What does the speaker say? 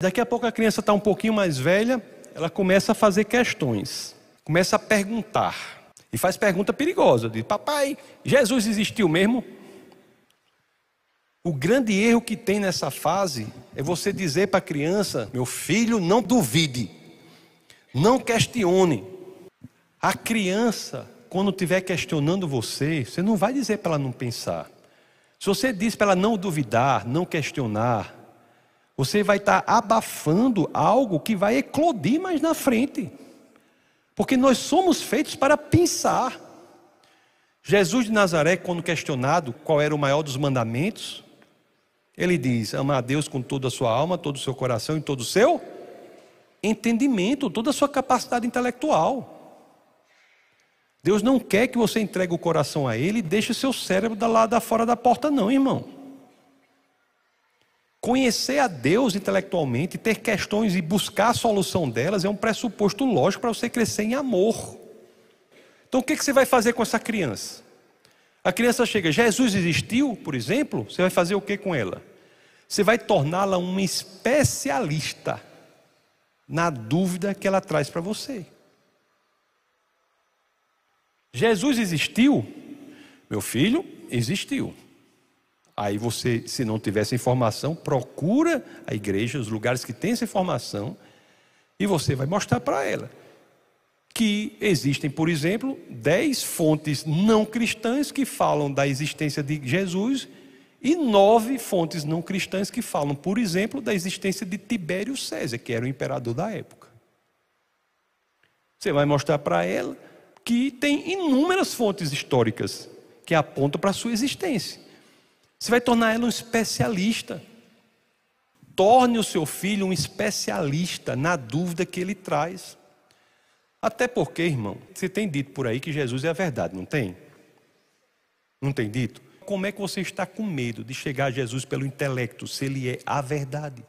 Daqui a pouco a criança está um pouquinho mais velha, ela começa a fazer questões, começa a perguntar. E faz pergunta perigosa, diz: "Papai, Jesus existiu mesmo?" O grande erro que tem nessa fase é você dizer para a criança: "Meu filho, não duvide. Não questione." A criança, quando estiver questionando você, você não vai dizer para ela não pensar. Se você diz para ela não duvidar, não questionar, você vai estar tá abafando algo que vai eclodir mais na frente. Porque nós somos feitos para pensar. Jesus de Nazaré, quando questionado qual era o maior dos mandamentos, ele diz: amar a Deus com toda a sua alma, todo o seu coração e todo o seu entendimento, toda a sua capacidade intelectual. Deus não quer que você entregue o coração a Ele e deixe o seu cérebro lá da fora da porta, não, irmão. Conhecer a Deus intelectualmente, ter questões e buscar a solução delas é um pressuposto lógico para você crescer em amor. Então, o que, você vai fazer com essa criança? A criança chega, Jesus existiu, por exemplo, você vai fazer o que com ela? Você vai torná-la uma especialista na dúvida que ela traz para você. Jesus existiu? Meu filho, existiu. Aí você, se não tiver essa informação, procura a igreja, os lugares que tem essa informação, e você vai mostrar para ela que existem, por exemplo, dez fontes não cristãs que falam da existência de Jesus e nove fontes não cristãs que falam, por exemplo, da existência de Tibério César, que era o imperador da época. Você vai mostrar para ela que tem inúmeras fontes históricas que apontam para a sua existência. Você vai tornar ela um especialista. Torne o seu filho um especialista na dúvida que ele traz. Até porque, irmão, você tem dito por aí que Jesus é a verdade, não tem? Não tem dito? Como é que você está com medo de chegar a Jesus pelo intelecto, se ele é a verdade?